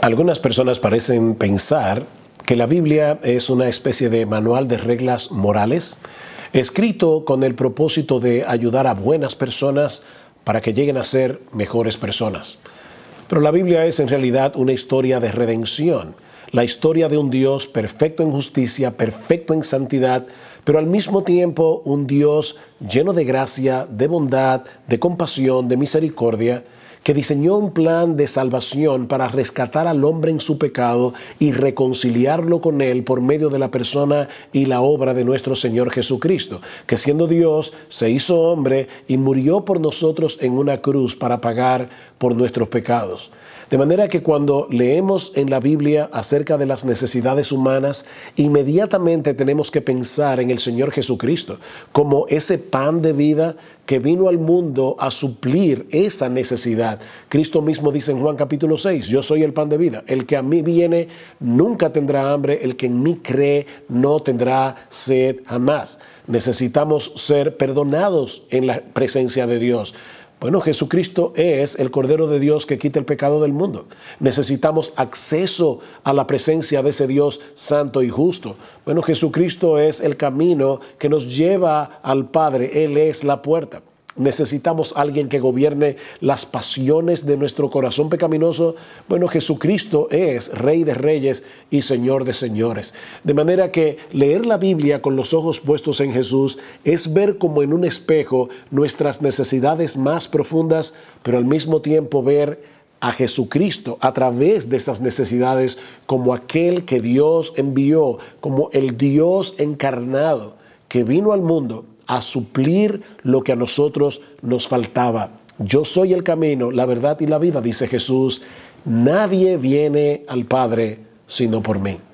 Algunas personas parecen pensar que la Biblia es una especie de manual de reglas morales, escrito con el propósito de ayudar a buenas personas para que lleguen a ser mejores personas. Pero la Biblia es en realidad una historia de redención, la historia de un Dios perfecto en justicia, perfecto en santidad, pero al mismo tiempo un Dios lleno de gracia, de bondad, de compasión, de misericordia, que diseñó un plan de salvación para rescatar al hombre en su pecado y reconciliarlo con él por medio de la persona y la obra de nuestro Señor Jesucristo, que siendo Dios se hizo hombre y murió por nosotros en una cruz para pagar por nuestros pecados. De manera que cuando leemos en la Biblia acerca de las necesidades humanas, inmediatamente tenemos que pensar en el Señor Jesucristo como ese pan de vida que vino al mundo a suplir esa necesidad Cristo mismo dice en Juan capítulo 6, yo soy el pan de vida. El que a mí viene nunca tendrá hambre, el que en mí cree no tendrá sed jamás. Necesitamos ser perdonados en la presencia de Dios. Bueno, Jesucristo es el Cordero de Dios que quita el pecado del mundo. Necesitamos acceso a la presencia de ese Dios santo y justo. Bueno, Jesucristo es el camino que nos lleva al Padre. Él es la puerta necesitamos alguien que gobierne las pasiones de nuestro corazón pecaminoso. Bueno, Jesucristo es Rey de Reyes y Señor de Señores. De manera que leer la Biblia con los ojos puestos en Jesús es ver como en un espejo nuestras necesidades más profundas, pero al mismo tiempo ver a Jesucristo a través de esas necesidades como aquel que Dios envió, como el Dios encarnado que vino al mundo a suplir lo que a nosotros nos faltaba. Yo soy el camino, la verdad y la vida, dice Jesús. Nadie viene al Padre sino por mí.